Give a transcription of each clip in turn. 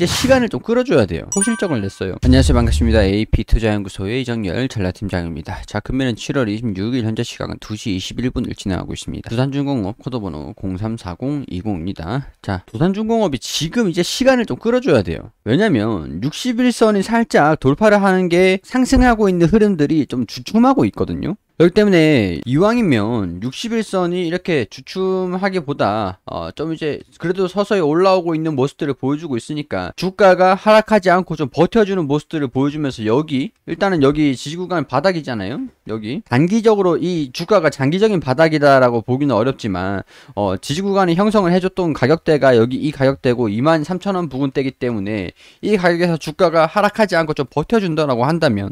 이제 시간을 좀 끌어줘야 돼요. 호실적을 냈어요. 안녕하세요. 반갑습니다. AP 투자연구소의 이정열 전라팀장입니다. 자, 금일은 7월 26일 현재 시각은 2시 21분을 지나가고 있습니다. 두산중공업 코드번호 034020입니다. 자, 두산중공업이 지금 이제 시간을 좀 끌어줘야 돼요. 왜냐면 61선이 살짝 돌파를 하는 게 상승하고 있는 흐름들이 좀 주춤하고 있거든요. 그렇기 때문에 이왕이면 61선이 이렇게 주춤하기보다 어좀 이제 그래도 서서히 올라오고 있는 모습들을 보여주고 있으니까 주가가 하락하지 않고 좀 버텨주는 모습들을 보여주면서 여기 일단은 여기 지지구간 바닥이잖아요 여기 단기적으로 이 주가가 장기적인 바닥이다라고 보기는 어렵지만 어 지지구간이 형성을 해줬던 가격대가 여기 이 가격대고 23,000원 부근대기 때문에 이 가격에서 주가가 하락하지 않고 좀 버텨준다라고 한다면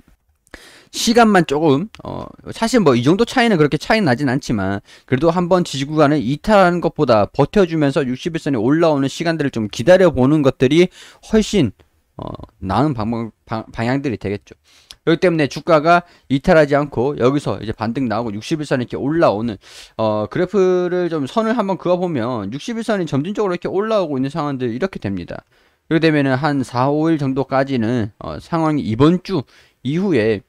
시간만 조금 어 사실 뭐 이 정도 차이는 그렇게 차이 나진 않지만 그래도 한번 지지구간을 이탈하는 것보다 버텨주면서 61선에 올라오는 시간들을 좀 기다려보는 것들이 훨씬 어 나은 방법, 방, 방향들이 되겠죠. 그렇기 때문에 주가가 이탈하지 않고 여기서 이제 반등 나오고 6 1선 이렇게 올라오는 어 그래프를 좀 선을 한번 그어보면 61선이 점진적으로 이렇게 올라오고 있는 상황들 이렇게 됩니다. 그렇게 되면은 한 4, 5일 정도까지는 어 상황이 이번 주 이후에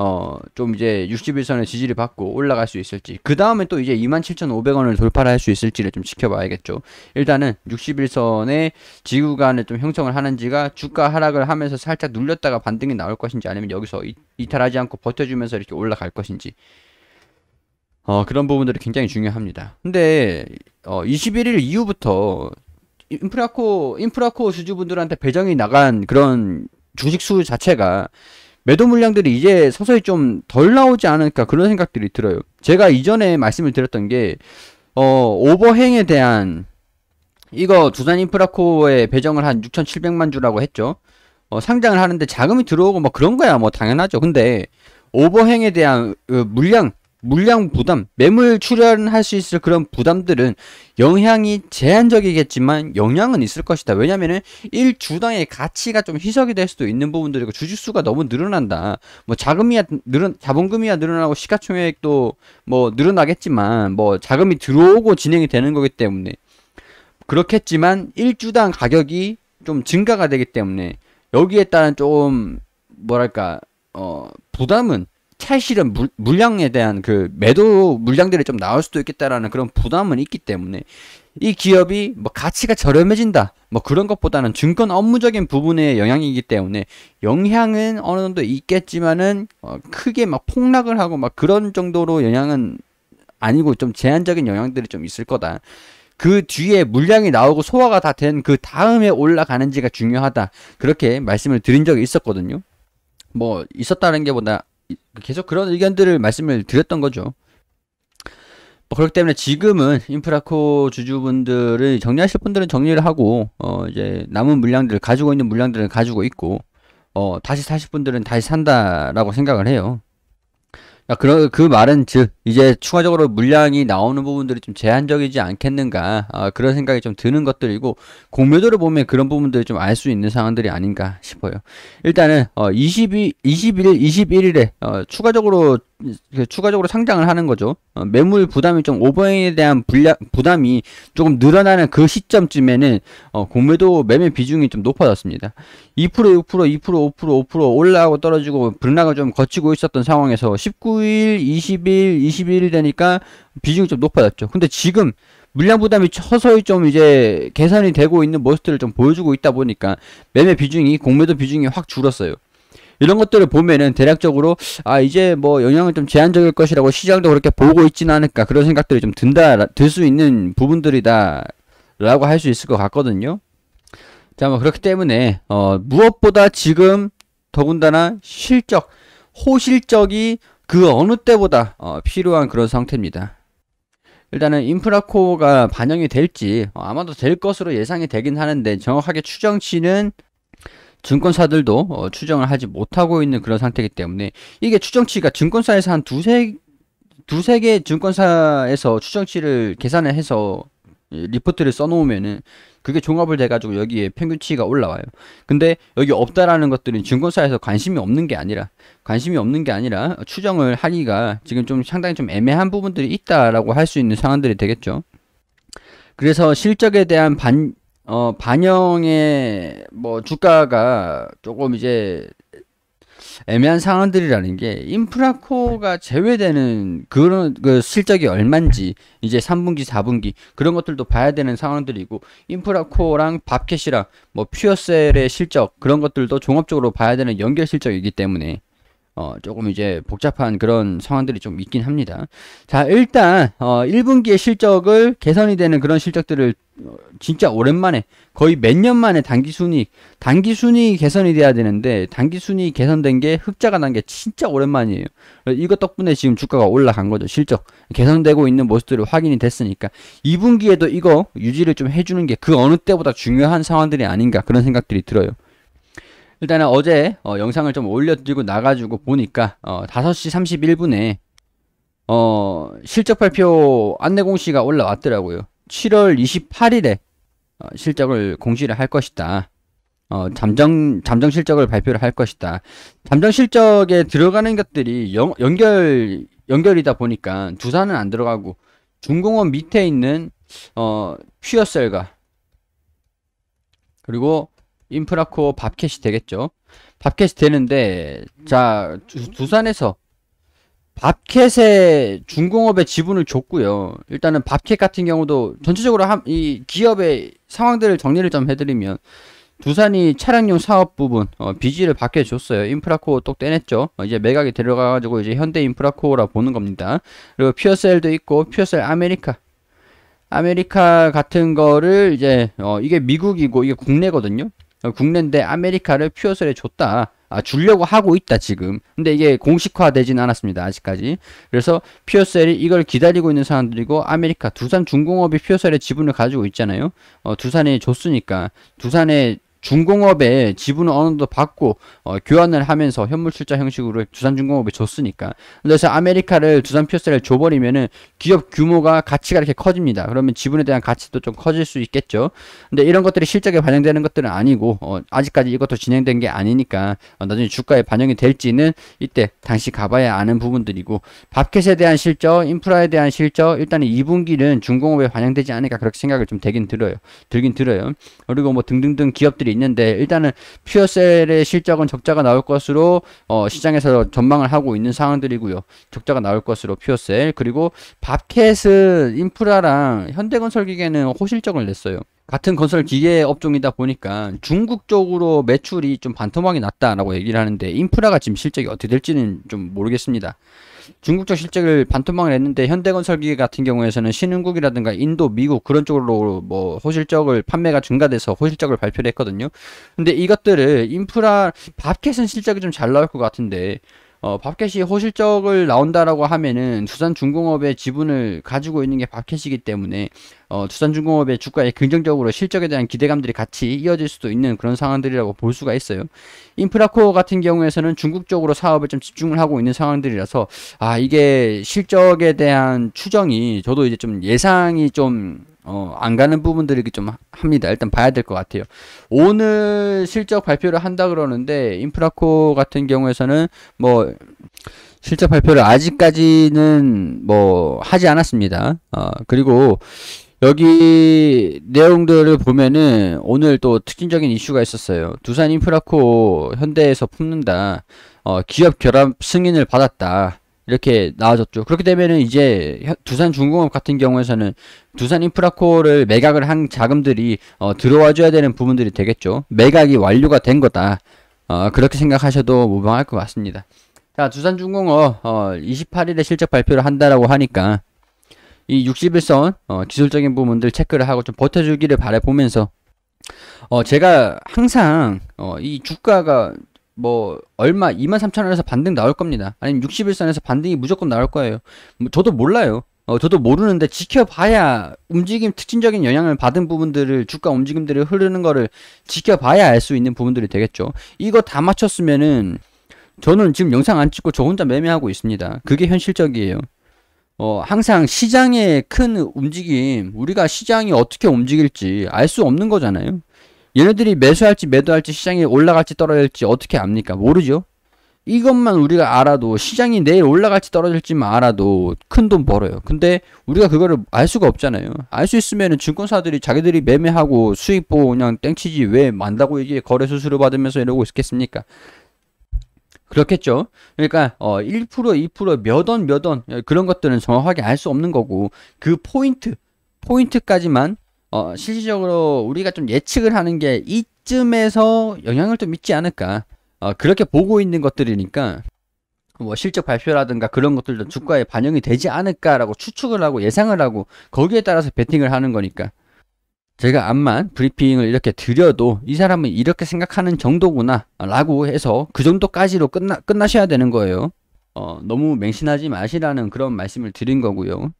어, 좀 이제 6일선에 지지를 받고 올라갈 수 있을지, 그 다음에 또 이제 27,500원을 돌파를 할 수 있을지를 좀 지켜봐야겠죠. 일단은 6일선에 지구간을 좀 형성을 하는지가 주가 하락을 하면서 살짝 눌렸다가 반등이 나올 것인지 아니면 여기서 이, 이탈하지 않고 버텨주면서 이렇게 올라갈 것인지. 어, 그런 부분들이 굉장히 중요합니다. 근데, 어, 21일 이후부터 인프라코, 인프라코 주주분들한테 배정이 나간 그런 주식수 자체가 매도 물량들이 이제 서서히 좀 덜 나오지 않을까 그런 생각들이 들어요. 제가 이전에 말씀을 드렸던 게, 어, 오버행에 대한, 이거 두산 인프라코에 배정을 한 6,700만 주라고 했죠. 어, 상장을 하는데 자금이 들어오고 뭐 그런 거야 뭐 당연하죠. 근데 오버행에 대한 어, 물량 물량 부담, 매물 출연할 수 있을 그런 부담들은 영향이 제한적이겠지만 영향은 있을 것이다. 왜냐면은 1주당의 가치가 좀 희석이 될 수도 있는 부분들이고 주주수가 너무 늘어난다. 뭐 자금이야 늘어 자본금이야 늘어나고 시가총액도 뭐 늘어나겠지만 뭐 자금이 들어오고 진행이 되는 거기 때문에 그렇겠지만 1주당 가격이 좀 증가가 되기 때문에 여기에 따른 조금 뭐랄까 어 부담은 사실은 물, 물량에 대한 그 매도 물량들이 좀 나올 수도 있겠다라는 그런 부담은 있기 때문에 이 기업이 뭐 가치가 저렴해진다 뭐 그런 것보다는 증권 업무적인 부분의 영향이기 때문에 영향은 어느 정도 있겠지만은 어, 크게 막 폭락을 하고 막 그런 정도로 영향은 아니고 좀 제한적인 영향들이 좀 있을 거다. 그 뒤에 물량이 나오고 소화가 다 된 그 다음에 올라가는지가 중요하다. 그렇게 말씀을 드린 적이 있었거든요. 뭐 있었다는 게 보다 계속 그런 의견들을 말씀을 드렸던 거죠. 뭐 그렇기 때문에 지금은 인프라코 주주분들을 정리하실 분들은 정리를 하고 어 이제 남은 물량들을 가지고 있는 물량들을 가지고 있고 어 다시 사실 분들은 다시 산다라고 생각을 해요. 아, 그그 말은 즉 이제 추가적으로 물량이 나오는 부분들이 좀 제한적이지 않겠는가 아, 그런 생각이 좀 드는 것들이고 공매도를 보면 그런 부분들이좀 알 수 있는 상황들이 아닌가 싶어요. 일단은 어, 22, 21일, 21일에 어, 추가적으로 그 추가적으로 상장을 하는 거죠. 어, 매물 부담이 좀 오버행에 대한 불량, 부담이 조금 늘어나는 그 시점쯤에는 어, 공매도 매매 비중이 좀 높아졌습니다. 2% 6% 2% 5% 5% 올라가고 떨어지고 불락을 좀 거치고 있었던 상황에서 19 19일, 20일, 21일 되니까 비중이 좀 높아졌죠. 근데 지금 물량 부담이 서서히 좀 이제 개선이 되고 있는 모습들을 좀 보여주고 있다 보니까 매매 비중이 공매도 비중이 확 줄었어요. 이런 것들을 보면은 대략적으로 아 이제 뭐영향을좀 제한적일 것이라고 시장도 그렇게 보고 있지는 않을까 그런 생각들이 좀 든다 들 수 있는 부분들이다라고 할 수 있을 것 같거든요. 자, 뭐 그렇기 때문에 어 무엇보다 지금 더군다나 실적 호실적이 그 어느 때보다 어, 필요한 그런 상태입니다. 일단은 인프라 코어가 반영이 될지 어, 아마도 될 것으로 예상이 되긴 하는데 정확하게 추정치는 증권사들도 어, 추정을 하지 못하고 있는 그런 상태이기 때문에 이게 추정치가 증권사에서 한 두세 두 세 개 증권사에서 추정치를 계산을 해서 예, 리포트를 써놓으면은 그게 종합을 돼가지고 여기에 평균치가 올라와요. 근데 여기 없다라는 것들은 증권사에서 관심이 없는 게 아니라 관심이 없는 게 아니라 추정을 하기가 지금 좀 상당히 좀 애매한 부분들이 있다라고 할 수 있는 상황들이 되겠죠. 그래서 실적에 대한 반, 어, 반영의 뭐 주가가 조금 이제 애매한 상황들이라는 게 인프라코가 어 제외되는 그런 그 실적이 얼만지 이제 3분기, 4분기 그런 것들도 봐야 되는 상황들이고 인프라코랑 어 밥캣이랑 뭐 퓨어셀의 실적 그런 것들도 종합적으로 봐야 되는 연결 실적이기 때문에 어, 조금 이제 복잡한 그런 상황들이 좀 있긴 합니다. 자, 일단 어, 1분기의 실적을 개선이 되는 그런 실적들을 어, 진짜 오랜만에 거의 몇 년 만에 단기 순이익, 단기 순이 개선이 돼야 되는데 단기 순이 개선된 게 흑자가 난 게 진짜 오랜만이에요. 이것 덕분에 지금 주가가 올라간 거죠. 실적 개선되고 있는 모습들을 확인이 됐으니까 2분기에도 이거 유지를 좀 해주는 게 그 어느 때보다 중요한 상황들이 아닌가 그런 생각들이 들어요. 일단은 어제 어, 영상을 좀 올려드리고 나가지고 보니까 어, 5시 31분에 어, 실적 발표 안내 공시가 올라왔더라고요. 7월 28일에 어, 실적을 공시를 할 것이다. 어, 잠정 잠정 실적을 발표를 할 것이다. 잠정 실적에 들어가는 것들이 연, 연결 연결이다 보니까 두산은 안 들어가고 중공업 밑에 있는 어, 퓨어셀과 그리고 인프라코어 밥캣이 되겠죠. 밥캣이 되는데 자 두, 산에서 밥캣에 중공업의 지분을 줬고요. 일단은 밥캣 같은 경우도 전체적으로 함, 이 기업의 상황들을 정리를 좀 해드리면 두산이 차량용 사업 부분 어, 비지를 받게 줬어요. 인프라코어 똑 떼냈죠. 어, 이제 매각이 들어가가지고 이제 현대 인프라코어라 보는 겁니다. 그리고 퓨어셀도 있고 퓨어셀 아메리카 아메리카 같은 거를 이제 어, 이게 미국이고 이게 국내거든요. 국내인데 아메리카를 퓨어셀에 줬다. 아, 주려고 하고 있다, 지금. 근데 이게 공식화되진 않았습니다, 아직까지. 그래서 퓨어셀이 이걸 기다리고 있는 사람들이고, 아메리카, 두산 중공업이 퓨어셀의 지분을 가지고 있잖아요. 어, 두산이 줬으니까, 두산의 중공업에 지분을 어느 정도 받고 어, 교환을 하면서 현물출자 형식으로 두산중공업에 줬으니까 그래서 아메리카를 두산 피어스를 줘버리면은 기업 규모가 가치가 이렇게 커집니다 그러면 지분에 대한 가치도 좀 커질 수 있겠죠 근데 이런 것들이 실적에 반영되는 것들은 아니고 어, 아직까지 이것도 진행된 게 아니니까 어, 나중에 주가에 반영이 될지는 이때 당시 가봐야 아는 부분들이고 밥켓에 대한 실적 인프라에 대한 실적 일단은 2분기는 중공업에 반영되지 않을까 그렇게 생각을 좀 되긴 들어요 들긴 들어요 그리고 뭐 등등등 기업들이 것들이 있는데 일단은 퓨어셀의 실적은 적자가 나올 것으로 어, 시장에서 전망을 하고 있는 상황들이고요. 적자가 나올 것으로 퓨어셀 그리고 밥캣은 인프라랑 현대건설기계는 호실적을 냈어요. 같은 건설 기계 업종이다 보니까 중국 쪽으로 매출이 좀 반토막이 났다라고 얘기를 하는데 인프라가 지금 실적이 어떻게 될지는 좀 모르겠습니다. 중국 쪽 실적을 반토막을 했는데 현대건설 기계 같은 경우에서는 신흥국이라든가 인도, 미국 그런 쪽으로 뭐 호실적을 판매가 증가돼서 호실적을 발표를 했거든요. 근데 이것들을 인프라 밥켓은 실적이 좀 잘 나올 것 같은데 어, 밥켓이 호실적을 나온다라고 하면은 두산중공업의 지분을 가지고 있는 게밥켓이기 때문에 어, 두산중공업의 주가에 긍정적으로 실적에 대한 기대감들이 같이 이어질 수도 있는 그런 상황들이라고 볼 수가 있어요. 인프라코어 같은 경우에서는 중국 쪽으로 사업을 좀 집중을 하고 있는 상황들이라서 아 이게 실적에 대한 추정이 저도 이제 좀 예상이 좀 어, 안 가는 부분들이 좀 합니다. 일단 봐야 될 것 같아요. 오늘 실적 발표를 한다 그러는데 인프라코 같은 경우에서는 뭐 실적 발표를 아직까지는 뭐 하지 않았습니다. 어, 그리고 여기 내용들을 보면은 오늘 또 특징적인 이슈가 있었어요. 두산 인프라코 현대에서 품는다. 어, 기업 결합 승인을 받았다. 이렇게 나아졌죠. 그렇게 되면은 이제 두산 중공업 같은 경우에서는 두산 인프라코를 매각을 한 자금들이 어, 들어와 줘야 되는 부분들이 되겠죠. 매각이 완료가 된 거다. 어, 그렇게 생각하셔도 무방할 것 같습니다. 자, 두산 중공업 어, 28일에 실적 발표를 한다라고 하니까 이 61선 어, 기술적인 부분들 체크를 하고 좀 버텨주기를 바라보면서 어, 제가 항상 어, 이 주가가 뭐 얼마 23,000원에서 반등 나올 겁니다. 아니면 60일선에서 반등이 무조건 나올 거예요. 뭐 저도 몰라요. 어, 저도 모르는데 지켜봐야 움직임 특징적인 영향을 받은 부분들을 주가 움직임들이 흐르는 거를 지켜봐야 알 수 있는 부분들이 되겠죠. 이거 다 맞췄으면은 저는 지금 영상 안 찍고 저 혼자 매매하고 있습니다. 그게 현실적이에요. 어, 항상 시장의 큰 움직임, 우리가 시장이 어떻게 움직일지 알 수 없는 거잖아요. 얘네들이 매수할지 매도할지 시장이 올라갈지 떨어질지 어떻게 압니까? 모르죠. 이것만 우리가 알아도 시장이 내일 올라갈지 떨어질지만 알아도 큰 돈 벌어요. 근데 우리가 그거를 알 수가 없잖아요. 알 수 있으면 증권사들이 자기들이 매매하고 수익 보고 그냥 땡치지 왜 만다고 이게 거래 수수료 받으면서 이러고 있겠습니까? 그렇겠죠. 그러니까 어1% 2%몇원몇원 몇 원 그런 것들은 정확하게 알 수 없는 거고 그 포인트 포인트까지만 어, 실질적으로 우리가 좀 예측을 하는 게 이쯤에서 영향을 좀믿지 않을까. 어, 그렇게 보고 있는 것들이니까 뭐 실적 발표라든가 그런 것들도 주가에 반영이 되지 않을까라고 추측을 하고 예상을 하고 거기에 따라서 베팅을 하는 거니까 제가 암만 브리핑을 이렇게 드려도 이 사람은 이렇게 생각하는 정도구나 라고 해서 그 정도까지로 끝나, 끝나셔야 되는 거예요. 어, 너무 맹신하지 마시라는 그런 말씀을 드린 거고요.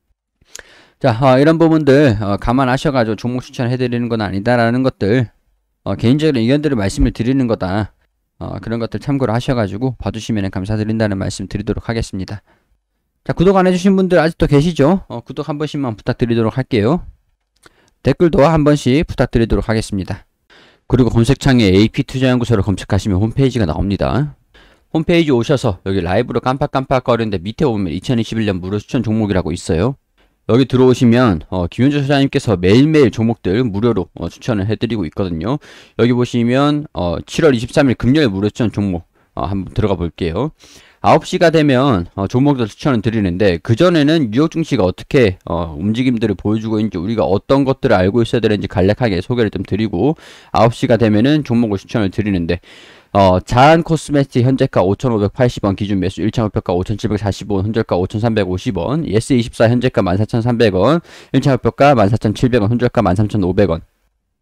자 어, 이런 부분들 어, 감안하셔가지고 종목 추천해드리는 건 아니다라는 것들 어, 개인적인 의견들을 말씀을 드리는 거다 어, 그런 것들 참고를 하셔가지고 봐주시면 감사드린다는 말씀 드리도록 하겠습니다 자 구독 안 해주신 분들 아직도 계시죠? 어, 구독 한 번씩만 부탁드리도록 할게요 댓글도 한 번씩 부탁드리도록 하겠습니다 그리고 검색창에 AP투자연구소를 검색하시면 홈페이지가 나옵니다 홈페이지 오셔서 여기 라이브로 깜빡깜빡 거리는데 밑에 보면 2021년 무료 추천 종목이라고 있어요 여기 들어오시면 어, 김윤주 소장님께서 매일매일 종목들 무료로 어, 추천을 해드리고 있거든요. 여기 보시면 어, 7월 23일 금요일 무료 추천 종목 어, 한번 들어가 볼게요. 9시가 되면 어, 종목들 추천을 드리는데 그전에는 뉴욕 증시가 어떻게 어, 움직임들을 보여주고 있는지 우리가 어떤 것들을 알고 있어야 되는지 간략하게 소개를 좀 드리고 9시가 되면은 종목을 추천을 드리는데 어, 자한 코스메틱 현재가 5,580원 기준 매수 1차 목표가 5,745원 현절가 5,350원 예스24 현재가 14,300원 1차 목표가 14,700원 현절가 13,500원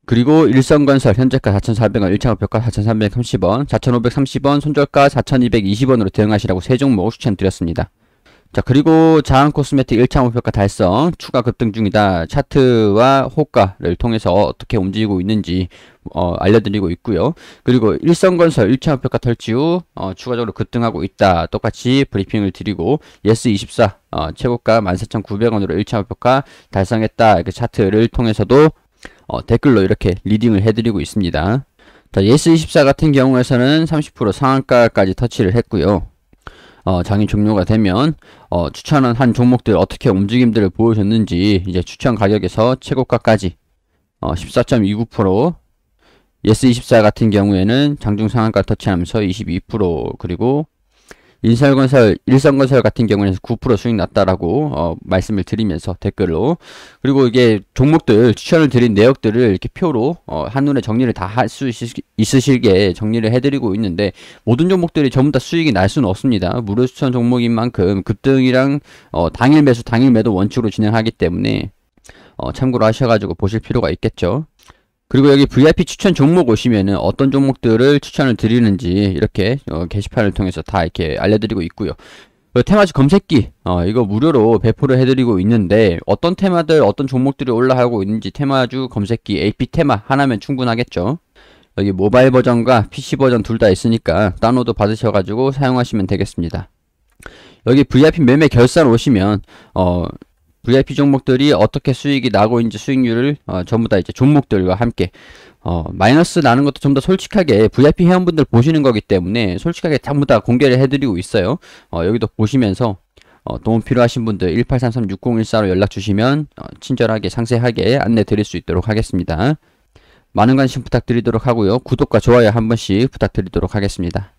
그리고 일성건설 현재가 4,400원, 1차 목표가 4,330원, 4,530원, 손절가 4,220원으로 대응하시라고 세 종목 추천드렸습니다. 자 그리고 자한 코스메틱 1차 목표가 달성 추가 급등 중이다 차트와 호가를 통해서 어떻게 움직이고 있는지 어, 알려드리고 있고요 그리고 일성건설 1차 목표가 털지 후 어, 추가적으로 급등하고 있다 똑같이 브리핑을 드리고 예스24 어, 최고가 14,900원으로 1차 목표가 달성했다 이렇게 차트를 통해서도 어, 댓글로 이렇게 리딩을 해드리고 있습니다 예스24 같은 경우에서는 30% 상한가까지 터치를 했고요 어, 장이 종료가 되면 어, 추천한 한 종목들 어떻게 움직임들을 보여줬는지 이제 추천 가격에서 최고가까지 어, 14.29% 예스24 같은 경우에는 장중 상한가 터치하면서 22% 그리고 일산건설, 일선건설 같은 경우에는 9% 수익 났다라고 어, 말씀을 드리면서 댓글로 그리고 이게 종목들 추천을 드린 내역들을 이렇게 표로 어, 한눈에 정리를 다 할 수 있으실게 정리를 해드리고 있는데 모든 종목들이 전부 다 수익이 날 수는 없습니다. 무료 추천 종목인 만큼 급등이랑 어, 당일 매수, 당일 매도 원칙으로 진행하기 때문에 어, 참고로 하셔가지고 보실 필요가 있겠죠. 그리고 여기 VIP 추천 종목 오시면은 어떤 종목들을 추천을 드리는지 이렇게 어, 게시판을 통해서 다 이렇게 알려드리고 있고요. 어, 테마주 검색기 어, 이거 무료로 배포를 해드리고 있는데 어떤 테마들 어떤 종목들이 올라가고 있는지 테마주 검색기 AP 테마 하나면 충분하겠죠. 여기 모바일 버전과 PC 버전 둘 다 있으니까 다운로드 받으셔가지고 사용하시면 되겠습니다. 여기 VIP 매매 결산 오시면 어 VIP 종목들이 어떻게 수익이 나고 있는지 수익률을 어, 전부 다 이제 종목들과 함께 어, 마이너스 나는 것도 좀 더 솔직하게 VIP 회원분들 보시는 거기 때문에 솔직하게 전부 다 공개를 해드리고 있어요. 어, 여기도 보시면서 어, 도움 필요하신 분들 1833-6014로 연락 주시면 어, 친절하게 상세하게 안내 드릴 수 있도록 하겠습니다. 많은 관심 부탁드리도록 하고요. 구독과 좋아요 한 번씩 부탁드리도록 하겠습니다.